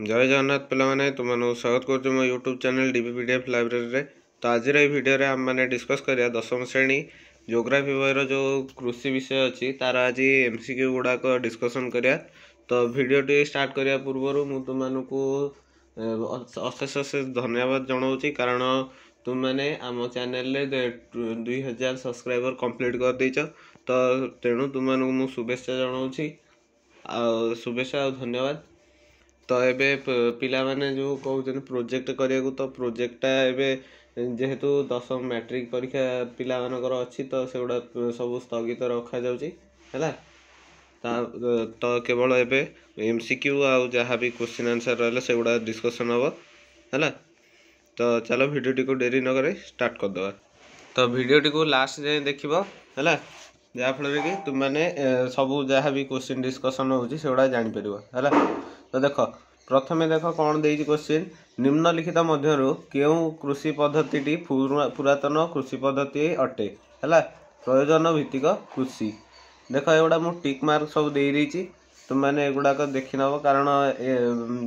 ଜୟ ଜଗନ୍ନାଥ ପିଲାମାନେ ତୁମମାନଙ୍କୁ ସ୍ୱାଗତ କରୁଛୁ ମୋ YouTube channel DB P D F ଲାଇବ୍ରେରୀରେ ତ ଆଜିର ଏହି ଭିଡ଼ିଓରେ ଆମେମାନେ ଡିସ୍କସ୍ କରିବା ଦଶମ ଶ୍ରେଣୀ ଜିଓଗ୍ରାଫି ବହିର ଯେଉଁ କୃଷି ବିଷୟ ଅଛି ତାର ଆଜି ଏମ୍ ସି କ୍ୟୁ ଗୁଡ଼ାକ ଡିସ୍କସନ୍ କରିବା ତ ଭିଡ଼ିଓଟି ଷ୍ଟାର୍ଟ କରିବା ପୂର୍ବରୁ ମୁଁ ତୁମମାନଙ୍କୁ ଅଶେଷ ଅଶେଷ ଧନ୍ୟବାଦ ଜଣାଉଛି କାରଣ ତୁମମାନେ ଆମ ଚ୍ୟାନେଲରେ ଦୁଇ ହଜାର ସବସ୍କ୍ରାଇବର୍ କମ୍ପ୍ଲିଟ୍ କରିଦେଇଛ ତ ତେଣୁ ତୁମମାନଙ୍କୁ ମୁଁ ଶୁଭେଚ୍ଛା ଜଣାଉଛି ଆଉ ଶୁଭେଚ୍ଛା ଆଉ ଧନ୍ୟବାଦ तो ये पाने जो कौन प्रोजेक्ट करने तो प्रोजेक्टा एवं जेहेतु दशम मैट्रिक परीक्षा पिलानर अच्छी तो से गुड़ा सब स्थगित रखा जा तो केवल एवं एम सिक्यू आज क्वेश्चन आंसर रहा से गुड़ा डिस्कसन हे है तो चलो भिडियोटी को डेरी नगर स्टार्ट करदे तो भिडटी को लास्ट जाए देख है कि तुमने सब जहाँ भी क्वेश्चन डिस्कसन होगा जापर है तो देख प्रथम देख कौन दे क्वेश्चन निम्नलिखित मध्य के कृषि पद्धति पुरतन कृषि पद्धति अटे है प्रयोजन भित्तिक कृषि देख एगुटा मुझ टिक मार्क सब दे तुमने युवाक देखी नब कारण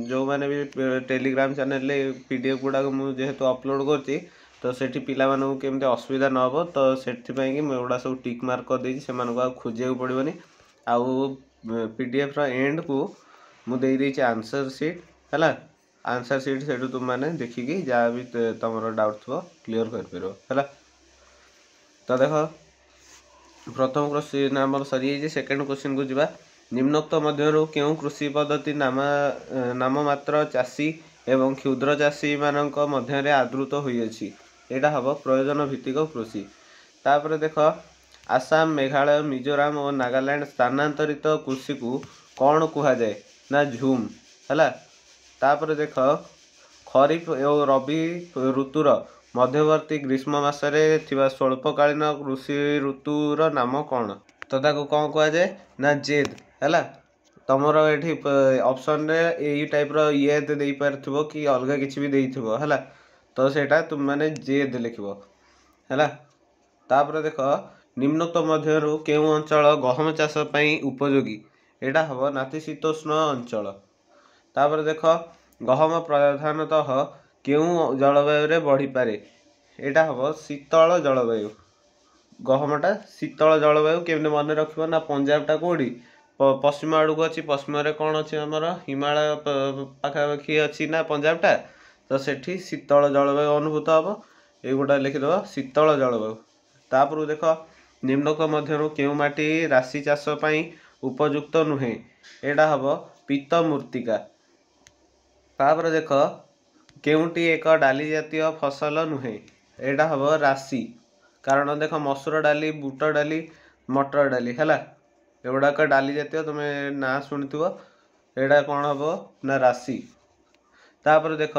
जो मैंने भी टेलीग्राम चेल पी डी एफ गुड़ाक मुझे अपलोड कर तो से पाला केमी असुविधा न हो तो से मुझा सब टिक मार्क कर देखिए पड़ोनी आ पी डी एफ रेड ମୁଁ ଦେଇଦେଇଛି ଆନ୍ସର୍ ସିଟ୍ ହେଲା ଆନ୍ସର୍ ସିଟ୍ ସେଇଠୁ ତୁମମାନେ ଦେଖିକି ଯାହା ବି ତୁମର ଡାଉଟ୍ ଥିବ କ୍ଲିଅର୍ କରିପାରିବ ହେଲା ତ ଦେଖ ପ୍ରଥମ କୋଶ୍ଚିନ୍ ଆମର ସରିଯାଇଛି ସେକେଣ୍ଡ କୋଶ୍ଚିନ୍କୁ ଯିବା ନିମ୍ନୋକ୍ତ ମଧ୍ୟରୁ କେଉଁ କୃଷି ପଦ୍ଧତି ନାମ ନାମମାତ୍ର ଚାଷୀ ଏବଂ କ୍ଷୁଦ୍ର ଚାଷୀମାନଙ୍କ ମଧ୍ୟରେ ଆଦୃତ ହୋଇଅଛି ଏଇଟା ହେବ ପ୍ରୟୋଜନ ଭିତ୍ତିକ କୃଷି ତାପରେ ଦେଖ ଆସାମ ମେଘାଳୟ ମିଜୋରାମ ଓ ନାଗାଲାଣ୍ଡ ସ୍ଥାନାନ୍ତରିତ କୃଷିକୁ କ'ଣ କୁହାଯାଏ ନା ଝୁମ୍ ହେଲା ତାପରେ ଦେଖ ଖରିଫ ଓ ରବି ଋତୁର ମଧ୍ୟବର୍ତ୍ତୀ ଗ୍ରୀଷ୍ମ ମାସରେ ଥିବା ସ୍ୱଳ୍ପକାଳୀନ କୃଷି ଋତୁର ନାମ କ'ଣ ତ ତାକୁ କ'ଣ କୁହାଯାଏ ନା ଜେଦ୍ ହେଲା ତମର ଏଠି ଅପସନ୍ରେ ଏଇ ଟାଇପ୍ର ଇଏ ଦେଇପାରିଥିବ କି ଅଲଗା କିଛି ବି ଦେଇଥିବ ହେଲା ତ ସେଇଟା ତୁମମାନେ ଜେଦ୍ ଲେଖିବ ହେଲା ତାପରେ ଦେଖ ନିମ୍ନୋକ୍ତ ମଧ୍ୟରୁ କେଉଁ ଅଞ୍ଚଳ ଗହମ ଚାଷ ପାଇଁ ଉପଯୋଗୀ ଏଇଟା ହେବ ନାତିଶୀତୋଷ୍ଣ ଅଞ୍ଚଳ ତା'ପରେ ଦେଖ ଗହମ ପ୍ରଧାନତଃ କେଉଁ ଜଳବାୟୁରେ ବଢ଼ିପାରେ ଏଇଟା ହେବ ଶୀତଳ ଜଳବାୟୁ ଗହମଟା ଶୀତଳ ଜଳବାୟୁ କେମିତି ମନେ ରଖିବ ନା ପଞ୍ଜାବଟା କେଉଁଠି ପଶ୍ଚିମ ଆଡ଼କୁ ଅଛି ପଶ୍ଚିମରେ କ'ଣ ଅଛି ଆମର ହିମାଳୟ ପାଖାପାଖି ଅଛି ନା ପଞ୍ଜାବଟା ତ ସେଠି ଶୀତଳ ଜଳବାୟୁ ଅନୁଭୂତ ହେବ ଏଇଗୁଡ଼ା ଲେଖିଦେବ ଶୀତଳ ଜଳବାୟୁ ତା'ପରକୁ ଦେଖ ନିମ୍ନଙ୍କ ମଧ୍ୟରୁ କେଉଁ ମାଟି ରାଶି ଚାଷ ପାଇଁ उपयुक्त नुहे यहाँ हम पीत तापर देख के एक डाली जातीय फसल नुहे यहाँ हम राशि कारण देख मसूर डाली बुट डाली मटर डाली है गुड़ाक डाली जातीय तुम ना शुणु ये कौन हम ना राशि तापर देख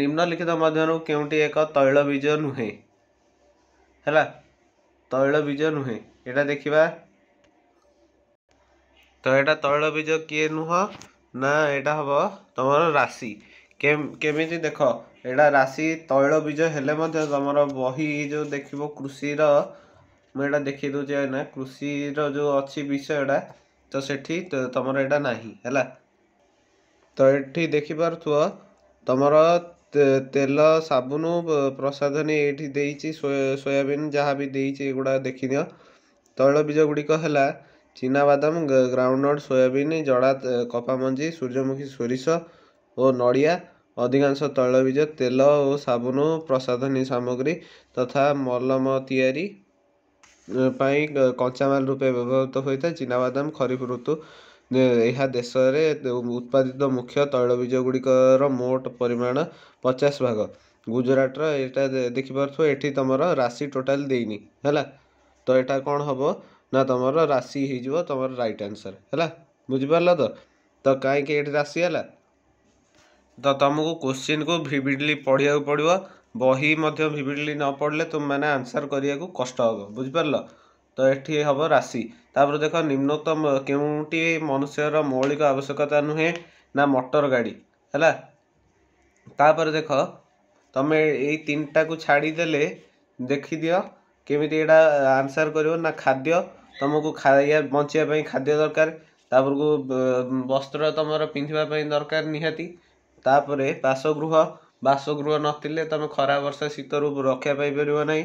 निम्नलिखित मध्य के एक तैलबीज नुहे है तैलबीज नुहे यहाँ देखा ତ ଏଇଟା ତୈଳବୀଜ କିଏ ନୁହଁ ନା ଏଇଟା ହେବ ତୁମର ରାଶି କେମିତି ଦେଖ ଏଇଟା ରାଶି ତୈଳବୀଜ ହେଲେ ମଧ୍ୟ ତୁମର ବହି ଯେଉଁ ଦେଖିବ କୃଷିର ମୁଁ ଏଇଟା ଦେଖି ଦେଉଛି ଏଇନା କୃଷିର ଯେଉଁ ଅଛି ବିଷୟଟା ତ ସେଠି ତୁମର ଏଇଟା ନାହିଁ ହେଲା ତ ଏଠି ଦେଖିପାରୁଥିବ ତୁମର ତେଲ ସାବୁନ ପ୍ରସାଧନୀ ଏଇଠି ଦେଇଛି ସୋୟାବିନ୍ ଯାହା ବି ଦେଇଛି ଏଗୁଡ଼ା ଦେଖିନିଅ ତୈଳବୀଜ ଗୁଡ଼ିକ ହେଲା চীনাবাদাম গ্রাউন্ডনট সয়াবিন জড়া কপামঞ্জি সূর্যমুখী সোরিষ ও নଡ଼ିଆ ଅଧିକାଂଶ ତୈଳବୀଜ ତେଲ ଓ ସାବୁନ ପ୍ରସାଧନୀ ସାମଗ୍ରୀ ତଥା ମଲମ ତିଆରି ପାଇଁ କଞ୍ଚାମାଲ ରୂପେ ବ୍ୟବହୃତ ହୋଇଥାଏ ଚୀନାବାଦାମ ଖରିଫ ଋତୁ ଏହା ଦେଶରେ ଉତ୍ପାଦିତ ମୁଖ୍ୟ ତୈଳବୀଜ ଗୁଡ଼ିକର ମୋଟ ପରିମାଣ ପଚାଶ ଭାଗ ଗୁଜୁରାଟର ଏଇଟା ଦେଖିପାରୁଥିବ ଏଠି ତୁମର ରାଶି ଟୋଟାଲ ଦେଇନି ହେଲା ତ ଏଇଟା କ'ଣ ହେବ ନା ତୁମର ରାଶି ହେଇଯିବ ତୁମର ରାଇଟ୍ ଆନ୍ସର୍ ହେଲା ବୁଝିପାରିଲ ତ ତ କାହିଁକି ଏଠି ରାଶି ହେଲା ତ ତୁମକୁ କୋଶ୍ଚିନ୍କୁ ଭିଭିଡ଼ଲି ପଢ଼ିବାକୁ ପଡ଼ିବ ବହି ମଧ୍ୟ ଭିଭିଡ଼ଲି ନ ପଢ଼ିଲେ ତୁମେମାନେ ଆନ୍ସର୍ କରିବାକୁ କଷ୍ଟ ହେବ ବୁଝିପାରିଲ ତ ଏଠି ହେବ ରାଶି ତାପରେ ଦେଖ ନିମ୍ନୋକ୍ତ କେଉଁଟି ମନୁଷ୍ୟର ମୌଳିକ ଆବଶ୍ୟକତା ନୁହେଁ ନା ମଟର ଗାଡ଼ି ହେଲା ତାପରେ ଦେଖ ତୁମେ ଏଇ ତିନିଟାକୁ ଛାଡ଼ିଦେଲେ ଦେଖିଦିଅ କେମିତି ଏଇଟା ଆନ୍ସର୍ କରିବ ନା ଖାଦ୍ୟ ତୁମକୁ ଖାଇବା ବଞ୍ଚିବା ପାଇଁ ଖାଦ୍ୟ ଦରକାର ତାପରକୁ ବସ୍ତ୍ର ତୁମର ପିନ୍ଧିବା ପାଇଁ ଦରକାର ନିହାତି ତାପରେ ବାସଗୃହ ବାସଗୃହ ନଥିଲେ ତୁମେ ଖରା ବର୍ଷା ଶୀତରୁ ରକ୍ଷା ପାଇପାରିବ ନାହିଁ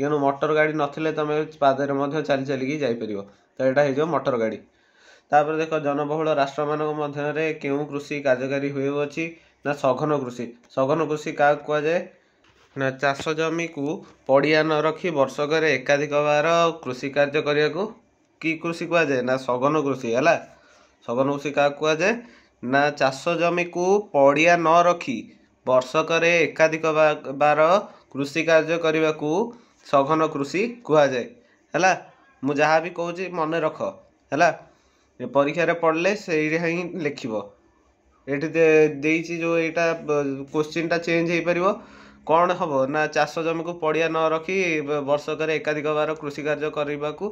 ତେଣୁ ମଟର ଗାଡ଼ି ନଥିଲେ ତୁମେ ପାଦରେ ମଧ୍ୟ ଚାଲି ଚାଲିକି ଯାଇପାରିବ ତ ଏଇଟା ହେଇଯିବ ମଟର ଗାଡ଼ି ତାପରେ ଦେଖ ଜନବହୁଳ ରାଷ୍ଟ୍ରମାନଙ୍କ ମଧ୍ୟରେ କେଉଁ କୃଷି କାର୍ଯ୍ୟକାରୀ ହେଉଅଛି ନା ସଘନ କୃଷି ସଘନ କୃଷି କାହାକୁ କୁହାଯାଏ ଚାଷ ଜମିକୁ ପଡ଼ିଆ ନ ରଖି ବର୍ଷକରେ ଏକାଧିକ ବାର କୃଷି କାର୍ଯ୍ୟ କରିବାକୁ କି କୃଷି କୁହାଯାଏ ନା ସଘନ କୃଷି ହେଲା ସଘନ କୃଷି କାହାକୁ କୁହାଯାଏ ନା ଚାଷ ଜମିକୁ ପଡ଼ିଆ ନ ରଖି ବର୍ଷକରେ ଏକାଧିକ ବାର କୃଷି କାର୍ଯ୍ୟ କରିବାକୁ ସଘନ କୃଷି କୁହାଯାଏ ହେଲା ମୁଁ ଯାହା ବି କହୁଛି ମନେ ରଖ ହେଲା ପରୀକ୍ଷାରେ ପଢ଼ିଲେ ସେଇଟା ହିଁ ଲେଖିବ ଏଇଠି ଦେଇଛି ଯେଉଁ ଏଇଟା କୋଶ୍ଚିନ୍ଟା ଚେଞ୍ଜ ହେଇପାରିବ କ'ଣ ହେବ ନା ଚାଷ ଜମିକୁ ପଡ଼ିଆ ନ ରଖି ବର୍ଷକରେ ଏକାଧିକ ବାର କୃଷି କାର୍ଯ୍ୟ କରିବାକୁ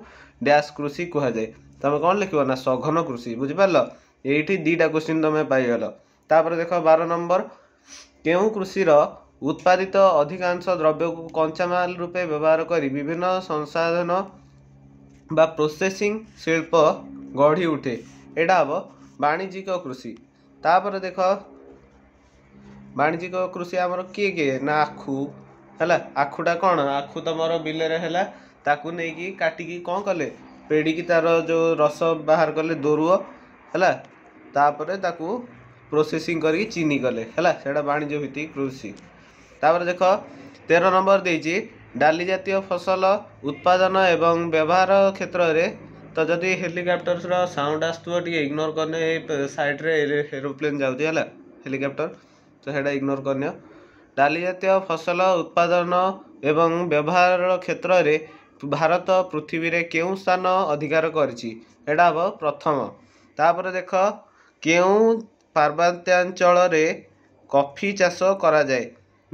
ଡ୍ୟାସ୍ କୃଷି କୁହାଯାଏ ତୁମେ କ'ଣ ଲେଖିବ ନା ସଘନ କୃଷି ବୁଝିପାରିଲ ଏଇଠି ଦୁଇଟା କୋଶ୍ଚିନ୍ ତୁମେ ପାଇଗଲ ତାପରେ ଦେଖ ବାର ନମ୍ବର କେଉଁ କୃଷିର ଉତ୍ପାଦିତ ଅଧିକାଂଶ ଦ୍ରବ୍ୟକୁ କଞ୍ଚାମାଲ ରୂପେ ବ୍ୟବହାର କରି ବିଭିନ୍ନ ସଂସାଧନ ବା ପ୍ରୋସେସିଂ ଶିଳ୍ପ ଗଢ଼ି ଉଠେ ଏଇଟା ହେବ ବାଣିଜ୍ୟିକ କୃଷି ତାପରେ ଦେଖ वाणिज्यिक कृषि आम किए किए ना आखु है आखुटा कौन आखु तुम बिले नहीं काटिकी कौन कले पेड़ी तार जो रस बाहर कले दोरु है प्रोसेसिंग कर चीनी कले हैणिज्य भित्तिक कृषि तापर देख तेरह नंबर दे डाली जतियों फसल उत्पादन एवं व्यवहार क्षेत्र में तो जदि हेलिकप्टर साउंड आसत इग्नोर करने सैड्रे एरोप्लेन जाऊँच है हेलिकप्टर ତ ସେଇଟା ଇଗ୍ନୋର କରିନିଅ ଡାଲି ଜାତୀୟ ଫସଲ ଉତ୍ପାଦନ ଏବଂ ବ୍ୟବହାର କ୍ଷେତ୍ରରେ ଭାରତ ପୃଥିବୀରେ କେଉଁ ସ୍ଥାନ ଅଧିକାର କରିଛି ଏଇଟା ହବ ପ୍ରଥମ ତା'ପରେ ଦେଖ କେଉଁ ପାର୍ବତ୍ୟାଞ୍ଚଳରେ କଫି ଚାଷ କରାଯାଏ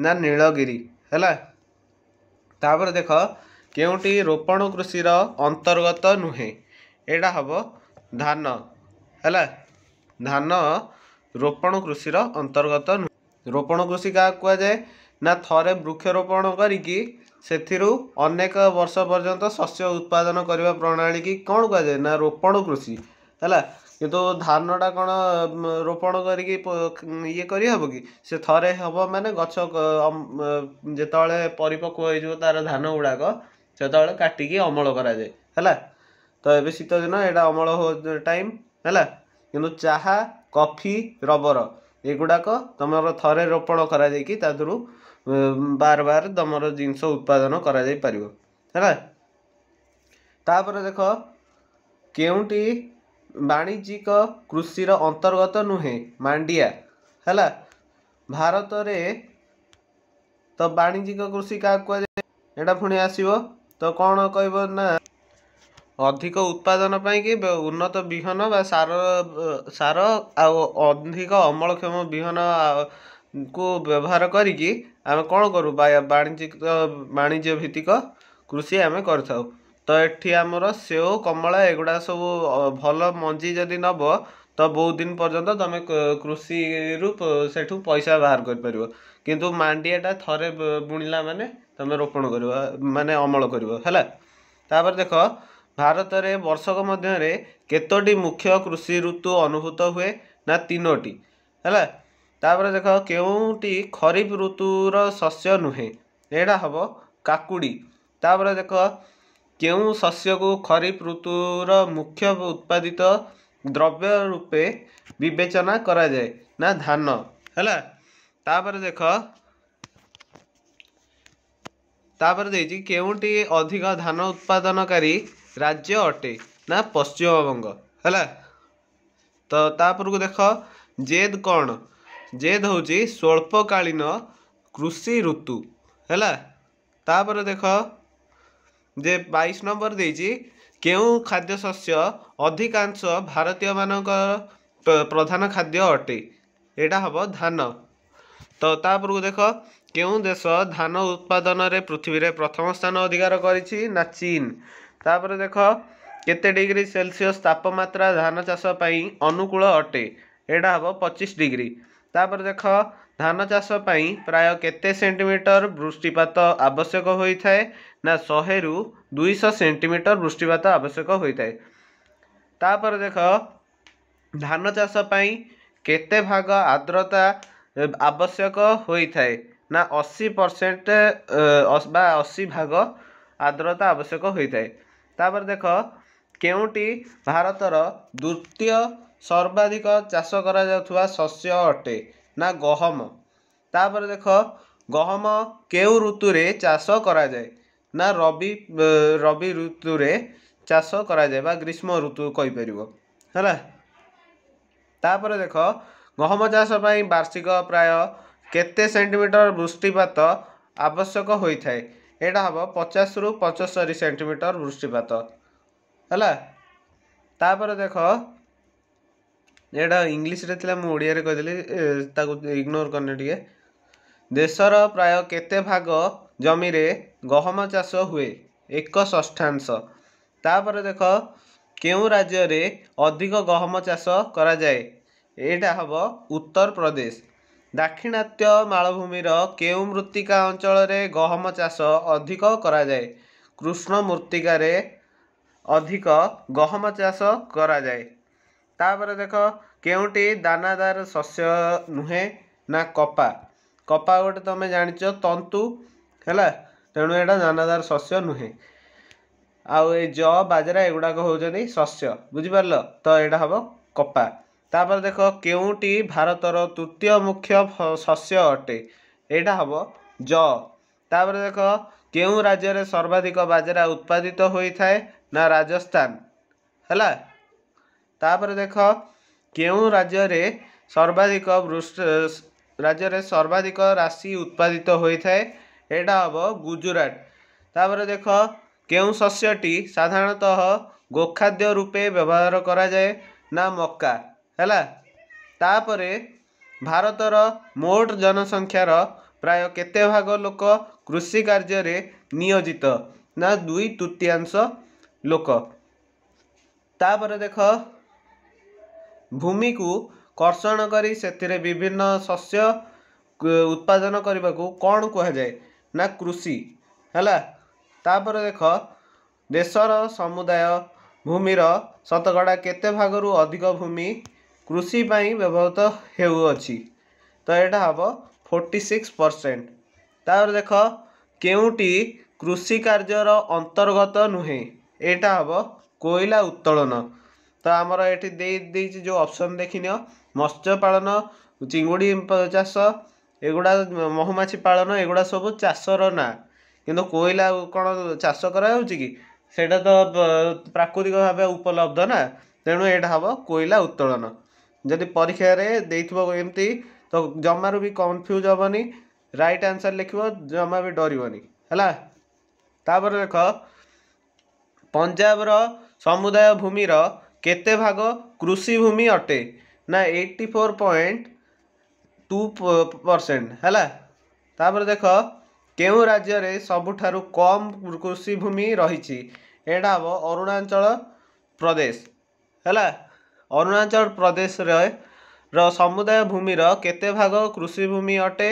ନା ନୀଳଗିରି ହେଲା ତା'ପରେ ଦେଖ କେଉଁଟି ରୋପଣ କୃଷିର ଅନ୍ତର୍ଗତ ନୁହେଁ ଏଇଟା ହବ ଧାନ ହେଲା ଧାନ ରୋପଣ କୃଷିର ଅନ୍ତର୍ଗତ ନୁହେଁ ରୋପଣ କୃଷି କାହାକୁ କୁହାଯାଏ ନା ଥରେ ବୃକ୍ଷରୋପଣ କରିକି ସେଥିରୁ ଅନେକ ବର୍ଷ ପର୍ଯ୍ୟନ୍ତ ଶସ୍ୟ ଉତ୍ପାଦନ କରିବା ପ୍ରଣାଳୀ କି କ'ଣ କୁହାଯାଏ ନା ରୋପଣ କୃଷି ହେଲା କିନ୍ତୁ ଧାନଟା କ'ଣ ରୋପଣ କରିକି ଇଏ କରିହେବ କି ସେ ଥରେ ହେବ ମାନେ ଗଛ ଯେତେବେଳେ ପରିପକ୍ୱ ହେଇଯିବ ତା'ର ଧାନ ଗୁଡ଼ାକ ସେତେବେଳେ କାଟିକି ଅମଳ କରାଯାଏ ହେଲା ତ ଏବେ ଶୀତ ଦିନ ଏଇଟା ଅମଳ ହେଉ ଟାଇମ୍ ହେଲା କିନ୍ତୁ ଚାହା କଫି ରବର एगुड़ाक तुम थे रोपण कराइकू बार बार तुम जिन उत्पादन करापर देख के वाणिज्यिक कृषि अंतर्गत नुहे मांडिया है भारत रे तो वाणिज्यिक कृषि क्या कह पुणी आसो तो कौन कह ଅଧିକ ଉତ୍ପାଦନ ପାଇଁକି ଉନ୍ନତ ବିହନ ବା ସାର ସାର ଆଉ ଅଧିକ ଅମଳକ୍ଷମ ବିହନ କୁ ବ୍ୟବହାର କରିକି ଆମେ କ'ଣ କରୁ ବାଣିଜ୍ୟିକ ବାଣିଜ୍ୟ ଭିତ୍ତିକ କୃଷି ଆମେ କରିଥାଉ ତ ଏଠି ଆମର ସେଓ କମଳା ଏଗୁଡ଼ା ସବୁ ଭଲ ମଞ୍ଜି ଯଦି ନେବ ତ ବହୁତ ଦିନ ପର୍ଯ୍ୟନ୍ତ ତମେ କୃଷିରୁ ସେଠୁ ପଇସା ବାହାର କରିପାରିବ କିନ୍ତୁ ମାଣ୍ଡିଆଟା ଥରେ ବୁଣିଲା ମାନେ ତମେ ରୋପଣ କରିବ ମାନେ ଅମଳ କରିବ ହେଲା ତାପରେ ଦେଖ ଭାରତରେ ବର୍ଷକ ମଧ୍ୟରେ କେତୋଟି ମୁଖ୍ୟ କୃଷି ଋତୁ ଅନୁଭୂତ ହୁଏ ନା ତିନୋଟି ହେଲା ତା'ପରେ ଦେଖ କେଉଁଟି ଖରିଫ ଋତୁର ଶସ୍ୟ ନୁହେଁ ଏଇଟା ହେବ କାକୁଡ଼ି ତା'ପରେ ଦେଖ କେଉଁ ଶସ୍ୟକୁ ଖରିଫ ଋତୁର ମୁଖ୍ୟ ଉତ୍ପାଦିତ ଦ୍ରବ୍ୟ ରୂପେ ବିବେଚନା କରାଯାଏ ନା ଧାନ ହେଲା ତା'ପରେ ଦେଖ ତା'ପରେ ଦେଇଛି କେଉଁଠି ଅଧିକ ଧାନ ଉତ୍ପାଦନକାରୀ ରାଜ୍ୟ ଅଟେ ନା ପଶ୍ଚିମବଙ୍ଗ ହେଲା ତ ତାପରକୁ ଦେଖ ଜେଦ୍ କ'ଣ ଜେଦ୍ ହେଉଛି ସ୍ୱଳ୍ପକାଳୀନ କୃଷି ଋତୁ ହେଲା ତାପରେ ଦେଖ ଯେ ବାଇଶ ନମ୍ବର ଦେଇଛି କେଉଁ ଖାଦ୍ୟଶସ୍ୟ ଅଧିକାଂଶ ଭାରତୀୟମାନଙ୍କର ପ୍ରଧାନ ଖାଦ୍ୟ ଅଟେ ଏଇଟା ହେବ ଧାନ ତ ତାପରକୁ ଦେଖ କେଉଁ ଦେଶ ଧାନ ଉତ୍ପାଦନରେ ପୃଥିବୀରେ ପ୍ରଥମ ସ୍ଥାନ ଅଧିକାର କରିଛି ନା ଚୀନ ତାପରେ ଦେଖ କେତେ ଡିଗ୍ରୀ ସେଲସିୟସ୍ ତାପମାତ୍ରା ଧାନ ଚାଷ ପାଇଁ ଅନୁକୂଳ ଅଟେ ଏଇଟା ହେବ ପଚିଶ ଡିଗ୍ରୀ ତାପରେ ଦେଖ ଧାନ ଚାଷ ପାଇଁ ପ୍ରାୟ କେତେ ସେଣ୍ଟିମିଟର ବୃଷ୍ଟିପାତ ଆବଶ୍ୟକ ହୋଇଥାଏ ନା ଶହେରୁ ଦୁଇଶହ ସେଣ୍ଟିମିଟର ବୃଷ୍ଟିପାତ ଆବଶ୍ୟକ ହୋଇଥାଏ ତାପରେ ଦେଖ ଧାନ ଚାଷ ପାଇଁ କେତେ ଭାଗ ଆର୍ଦ୍ରତା ଆବଶ୍ୟକ ହୋଇଥାଏ ନା ଅଶୀ ପରସେଣ୍ଟ ବା ଅଶୀ ଭାଗ ଆର୍ଦ୍ରତା ଆବଶ୍ୟକ ହୋଇଥାଏ ତାପରେ ଦେଖ କେଉଁଟି ଭାରତର ଦ୍ୱିତୀୟ ସର୍ବାଧିକ ଚାଷ କରାଯାଉଥିବା ଶସ୍ୟ ଅଟେ ନା ଗହମ ତାପରେ ଦେଖ ଗହମ କେଉଁ ଋତୁରେ ଚାଷ କରାଯାଏ ନା ରବି ରବି ଋତୁରେ ଚାଷ କରାଯାଏ ବା ଗ୍ରୀଷ୍ମ ଋତୁ କହିପାରିବ ହେଲା ତାପରେ ଦେଖ ଗହମ ଚାଷ ପାଇଁ ବାର୍ଷିକ ପ୍ରାୟ କେତେ ସେଣ୍ଟିମିଟର ବୃଷ୍ଟିପାତ ଆବଶ୍ୟକ ହୋଇଥାଏ ଏଇଟା ହେବ ପଚାଶରୁ ପଞ୍ଚସ୍ତରୀ ସେଣ୍ଟିମିଟର ବୃଷ୍ଟିପାତ ହେଲା ତାପରେ ଦେଖ ଏଇଟା ଇଂଲିଶରେ ଥିଲା ମୁଁ ଓଡ଼ିଆରେ କହିଦେଲି ତାକୁ ଇଗ୍ନୋର କରିନି ଟିକେ ଦେଶର ପ୍ରାୟ କେତେ ଭାଗ ଜମିରେ ଗହମ ଚାଷ ହୁଏ ଏକ ଷଷ୍ଠାଂଶ ତାପରେ ଦେଖ କେଉଁ ରାଜ୍ୟରେ ଅଧିକ ଗହମ ଚାଷ କରାଯାଏ ଏଇଟା ହେବ ଉତ୍ତରପ୍ରଦେଶ ଦାକ୍ଷିଣାତ୍ୟ ମାଳଭୂମିର କେଉଁ ମୃତ୍ତିକା ଅଞ୍ଚଳରେ ଗହମ ଚାଷ ଅଧିକ କରାଯାଏ କୃଷ୍ଣ ମୃତ୍ତିକାରେ ଅଧିକ ଗହମ ଚାଷ କରାଯାଏ ତାପରେ ଦେଖ କେଉଁଠି ଦାନାଦାର ଶସ୍ୟ ନୁହେଁ ନା କପା କପା ଗୋଟେ ତମେ ଜାଣିଛ ତନ୍ତୁ ହେଲା ତେଣୁ ଏଇଟା ଦାନାଦାର ଶସ୍ୟ ନୁହେଁ ଆଉ ଏ ଜ ବାଜରା ଏଗୁଡ଼ାକ ହେଉଛନ୍ତି ଶସ୍ୟ ବୁଝିପାରିଲ ତ ଏଇଟା ହେବ କପା ତାପରେ ଦେଖ କେଉଁଟି ଭାରତର ତୃତୀୟ ମୁଖ୍ୟ ଶସ୍ୟ ଅଟେ ଏଇଟା ହେବ ଯଅ ତାପରେ ଦେଖ କେଉଁ ରାଜ୍ୟରେ ସର୍ବାଧିକ ବାଜରା ଉତ୍ପାଦିତ ହୋଇଥାଏ ନା ରାଜସ୍ଥାନ ହେଲା ତାପରେ ଦେଖ କେଉଁ ରାଜ୍ୟରେ ସର୍ବାଧିକ ରାଜ୍ୟରେ ସର୍ବାଧିକ ରାଶି ଉତ୍ପାଦିତ ହୋଇଥାଏ ଏଇଟା ହେବ ଗୁଜୁରାଟ ତାପରେ ଦେଖ କେଉଁ ଶସ୍ୟଟି ସାଧାରଣତଃ ଗୋଖାଦ୍ୟ ରୂପେ ବ୍ୟବହାର କରାଯାଏ ନା ମକା ହେଲା ତାପରେ ଭାରତର ମୋଟ ଜନସଂଖ୍ୟାର ପ୍ରାୟ କେତେ ଭାଗ ଲୋକ କୃଷି କାର୍ଯ୍ୟରେ ନିୟୋଜିତ ନା ଦୁଇ ତୃତୀୟାଂଶ ଲୋକ ତାପରେ ଦେଖ ଭୂମିକୁ କର୍ଷଣ କରି ସେଥିରେ ବିଭିନ୍ନ ଶସ୍ୟ ଉତ୍ପାଦନ କରିବାକୁ କ'ଣ କୁହାଯାଏ ନା କୃଷି ହେଲା ତାପରେ ଦେଖ ଦେଶର ସମୁଦାୟ ଭୂମିର ଶତକଡ଼ା କେତେ ଭାଗରୁ ଅଧିକ ଭୂମି କୃଷି ପାଇଁ ବ୍ୟବହୃତ ହେଉଅଛି ତ ଏଇଟା ହେବ ଫୋର୍ଟି ସିକ୍ସ ପରସେଣ୍ଟ ତା'ପରେ ଦେଖ କେଉଁଟି କୃଷି କାର୍ଯ୍ୟର ଅନ୍ତର୍ଗତ ନୁହେଁ ଏଇଟା ହେବ କୋଇଲା ଉତ୍ତୋଳନ ତ ଆମର ଏଠି ଦେଇ ଦେଇଛି ଯେଉଁ ଅପସନ୍ ଦେଖିନିଅ ମତ୍ସ୍ୟ ପାଳନ ଚିଙ୍ଗୁଡ଼ି ଚାଷ ଏଗୁଡ଼ା ମହୁମାଛି ପାଳନ ଏଗୁଡ଼ା ସବୁ ଚାଷର ନାଁ କିନ୍ତୁ କୋଇଲା କ'ଣ ଚାଷ କରାଯାଉଛି କି ସେଇଟା ତ ପ୍ରାକୃତିକ ଭାବେ ଉପଲବ୍ଧ ନା ତେଣୁ ଏଇଟା ହେବ କୋଇଲା ଉତ୍ତୋଳନ ଯଦି ପରୀକ୍ଷାରେ ଦେଇଥିବ ଏମିତି ତ ଜମାରୁ ବି କନଫ୍ୟୁଜ୍ ହେବନି ରାଇଟ୍ ଆନ୍ସର୍ ଲେଖିବ ଜମା ବି ଡରିବନି ହେଲା ତାପରେ ଲେଖ ପଞ୍ଜାବର ସମୁଦାୟ ଭୂମିର କେତେ ଭାଗ କୃଷି ଭୂମି ଅଟେ ନା eighty four point two percent ହେଲା ତାପରେ ଦେଖ କେଉଁ ରାଜ୍ୟରେ ସବୁଠାରୁ କମ୍ କୃଷି ଭୂମି ରହିଛି ଏଇଟା ହେବ ଅରୁଣାଚଳ ପ୍ରଦେଶ ହେଲା ଅରୁଣାଚଳ ପ୍ରଦେଶରେ ର ସମୁଦାୟ ଭୂମିର କେତେ ଭାଗ କୃଷିଭୂମି ଅଟେ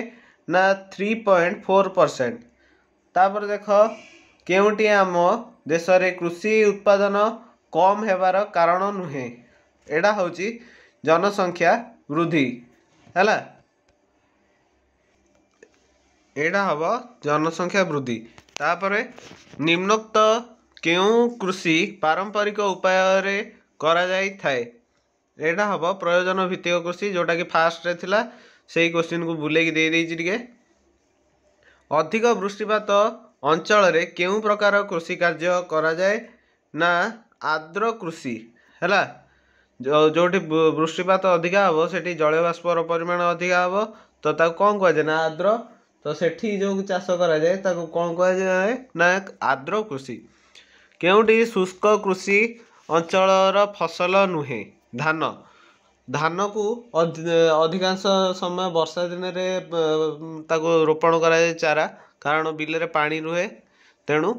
ନା ଥ୍ରୀ ପଏଣ୍ଟ ଫୋର୍ ପରସେଣ୍ଟ ତାପରେ ଦେଖ କେଉଁଟି ଆମ ଦେଶରେ କୃଷି ଉତ୍ପାଦନ କମ୍ ହେବାର କାରଣ ନୁହେଁ ଏଇଟା ହେଉଛି ଜନସଂଖ୍ୟା ବୃଦ୍ଧି ହେଲା ଏଇଟା ହେବ ଜନସଂଖ୍ୟା ବୃଦ୍ଧି ତାପରେ ନିମ୍ନୋକ୍ତ କେଉଁ କୃଷି ପାରମ୍ପରିକ ଉପାୟରେ କରାଯାଇଥାଏ ଏଇଟା ହେବ ପ୍ରୟୋଜନ ଭିତ୍ତିକ କୃଷି ଯେଉଁଟାକି ଫାର୍ଷ୍ଟରେ ଥିଲା ସେଇ କୋଶ୍ଚିନ୍କୁ ବୁଲେଇକି ଦେଇଦେଇଛି ଟିକେ ଅଧିକ ବୃଷ୍ଟିପାତ ଅଞ୍ଚଳରେ କେଉଁ ପ୍ରକାର କୃଷି କାର୍ଯ୍ୟ କରାଯାଏ ନା ଆଦ୍ର କୃଷି ହେଲା ଯେଉଁଠି ବୃଷ୍ଟିପାତ ଅଧିକା ହେବ ସେଠି ଜଳୀୟବାଷ୍ପର ପରିମାଣ ଅଧିକା ହେବ ତ ତାକୁ କ'ଣ କୁହାଯାଏ ନା ଆଦ୍ର ତ ସେଠି ଯେଉଁ ଚାଷ କରାଯାଏ ତାକୁ କ'ଣ କୁହାଯାଏ ନା ଆଦ୍ର କୃଷି କେଉଁଠି ଶୁଷ୍କ କୃଷି ଅଞ୍ଚଳର ଫସଲ ନୁହେଁ ଧାନ ଧାନକୁ ଅଧିକାଂଶ ସମୟ ବର୍ଷା ଦିନରେ ତାକୁ ରୋପଣ କରାଯାଏ ଚାରା କାରଣ ବିଲରେ ପାଣି ରୁହେ ତେଣୁ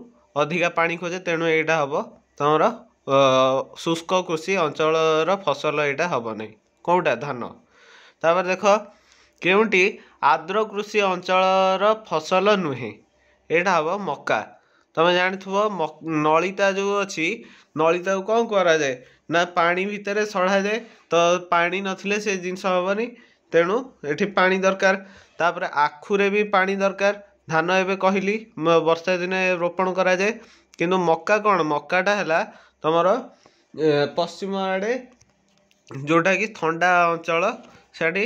ଅଧିକା ପାଣି ଖୋଜେ ତେଣୁ ଏଇଟା ହେବ ତୁମର ଶୁଷ୍କ କୃଷି ଅଞ୍ଚଳର ଫସଲ ଏଇଟା ହେବ ନାହିଁ କେଉଁଟା ଧାନ ତାପରେ ଦେଖ କେଉଁଠି ଆଦ୍ର କୃଷି ଅଞ୍ଚଳର ଫସଲ ନୁହେଁ ଏଇଟା ହେବ ମକା ତମେ ଜାଣିଥିବ ନଳିତା ଯେଉଁ ଅଛି ନଳିତାକୁ କ'ଣ କରାଯାଏ ନା ପାଣି ଭିତରେ ସଢ଼ାଯାଏ ତ ପାଣି ନଥିଲେ ସେ ଜିନିଷ ହେବନି ତେଣୁ ଏଠି ପାଣି ଦରକାର ତାପରେ ଆଖୁରେ ବି ପାଣି ଦରକାର ଧାନ ଏବେ କହିଲି ବର୍ଷା ଦିନେ ରୋପଣ କରାଯାଏ କିନ୍ତୁ ମକା କ'ଣ ମକାଟା ହେଲା ତମର ପଶ୍ଚିମ ଆଡ଼େ ଯେଉଁଟାକି ଥଣ୍ଡା ଅଞ୍ଚଳ ସେଠି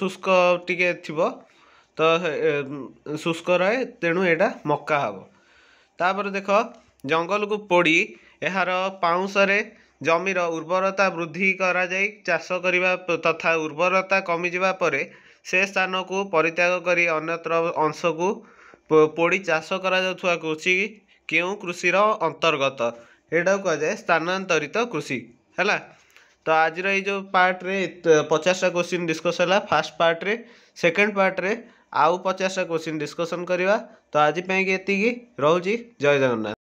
ଶୁଷ୍କ ଟିକେ ଥିବ ତ ଶୁଷ୍କ ରହେ ତେଣୁ ଏଇଟା ମକା ହେବ ତାପରେ ଦେଖ ଜଙ୍ଗଲକୁ ପୋଡ଼ି ଏହାର ପାଉଁଶରେ ଜମିର ଉର୍ବରତା ବୃଦ୍ଧି କରାଯାଇ ଚାଷ କରିବା ତଥା ଉର୍ବରତା କମିଯିବା ପରେ ସେ ସ୍ଥାନକୁ ପରିତ୍ୟାଗ କରି ଅନ୍ୟତ୍ର ଅଂଶକୁ ପୋଡ଼ି ଚାଷ କରାଯାଉଥିବା କୃଷି କେଉଁ କୃଷିର ଅନ୍ତର୍ଗତ ଏଇଟାକୁ କୁହାଯାଏ ସ୍ଥାନାନ୍ତରିତ କୃଷି ହେଲା ତ ଆଜିର ଏଇ ଯେଉଁ ପାର୍ଟରେ ପଚାଶଟା କୋଶ୍ଚିନ୍ ଡିସ୍କସ୍ ହେଲା ଫାର୍ଷ୍ଟ ପାର୍ଟରେ ସେକେଣ୍ଡ ପାର୍ଟରେ आउ पचासटा क्वेश्चन डिस्कसन करवा तो आजपाई ये रोज जय जगन्नाथ